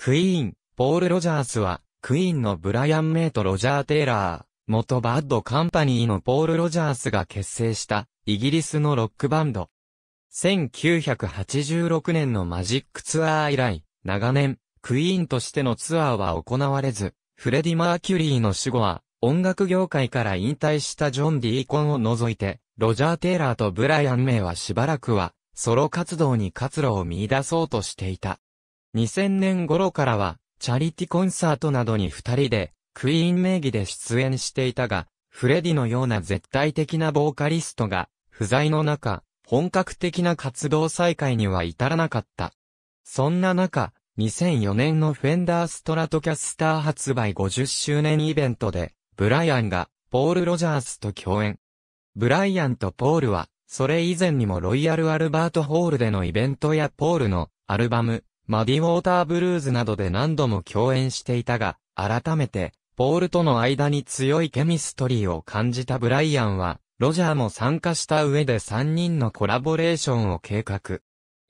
クイーン、ポール・ロジャースは、クイーンのブライアン・メイとロジャー・テイラー、元バッドカンパニーのポール・ロジャースが結成した、イギリスのロックバンド。1986年のマジックツアー以来、長年、クイーンとしてのツアーは行われず、フレディ・マーキュリーの死後は、音楽業界から引退したジョン・ディーコンを除いて、ロジャー・テイラーとブライアン・メイはしばらくは、ソロ活動に活路を見出そうとしていた。2000年頃からは、チャリティコンサートなどに二人で、クイーン名義で出演していたが、フレディのような絶対的なボーカリストが、不在の中、本格的な活動再開には至らなかった。そんな中、2004年のフェンダーストラトキャスター発売50周年イベントで、ブライアンが、ポール・ロジャースと共演。ブライアンとポールは、それ以前にもロイヤル・アルバート・ホールでのイベントやポールのアルバム、マディ・ウォーター・ブルーズなどで何度も共演していたが、改めて、ポールとの間に強いケミストリーを感じたブライアンは、ロジャーも参加した上で3人のコラボレーションを計画。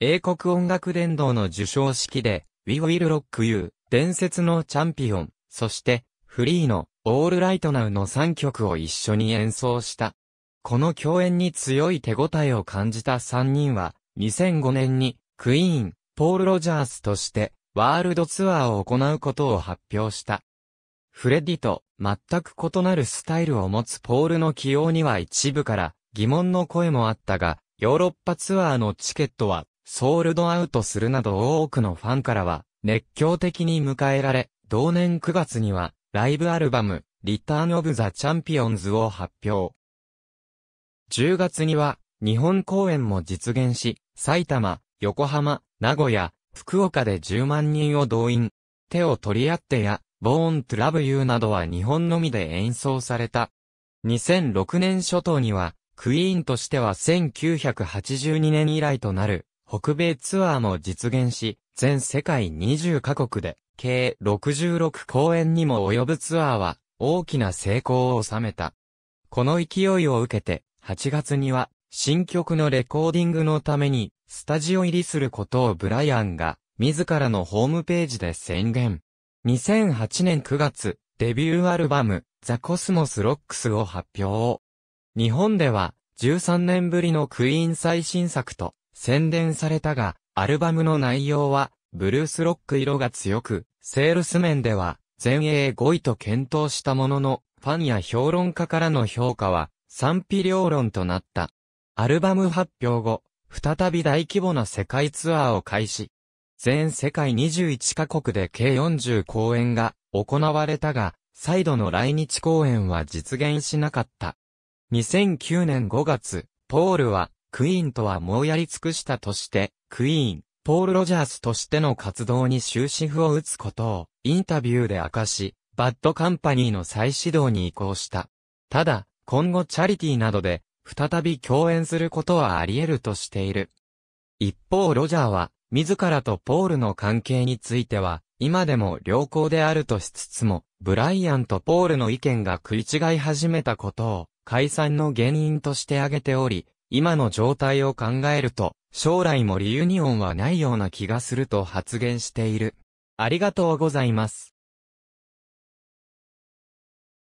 英国音楽殿堂の受賞式で、We Will Rock You、伝説のチャンピオン、そして、フリーの、オールライトナウの3曲を一緒に演奏した。この共演に強い手応えを感じた3人は、2005年に、クイーン、ポール・ロジャースとして、ワールドツアーを行うことを発表した。フレディと全く異なるスタイルを持つポールの起用には一部から疑問の声もあったが、ヨーロッパツアーのチケットはソールドアウトするなど多くのファンからは熱狂的に迎えられ、同年9月にはライブアルバムリターン・オブ・ザ・チャンピオンズを発表。10月には日本公演も実現し、埼玉、横浜、名古屋、福岡で10万人を動員。手を取り合ってや、ボーン・トゥ・ラブ・ユーなどは日本のみで演奏された。2006年初頭には、クイーンとしては1982年以来となる、北米ツアーも実現し、全世界20カ国で、計66公演にも及ぶツアーは、大きな成功を収めた。この勢いを受けて、8月には、新曲のレコーディングのために、スタジオ入りすることをブライアンが、自らのホームページで宣言。2008年9月、デビューアルバム、ザ・コスモス・ロックスを発表。日本では、13年ぶりのクイーン最新作と宣伝されたが、アルバムの内容は、ブルースロック色が強く、セールス面では、全英5位と検討したものの、ファンや評論家からの評価は、賛否両論となった。アルバム発表後、再び大規模な世界ツアーを開始。全世界21カ国で計40公演が行われたが、再度の来日公演は実現しなかった。2009年5月、ポールは、クイーンとはもうやり尽くしたとして、クイーン、ポール・ロジャースとしての活動に終止符を打つことを、インタビューで明かし、バッドカンパニーの再始動に移行した。ただ、今後チャリティーなどで、再び共演することはあり得るとしている。一方ロジャーは、自らとポールの関係については、今でも良好であるとしつつも、ブライアンとポールの意見が食い違い始めたことを、解散の原因として挙げており、今の状態を考えると、将来もリユニオンはないような気がすると発言している。ありがとうございます。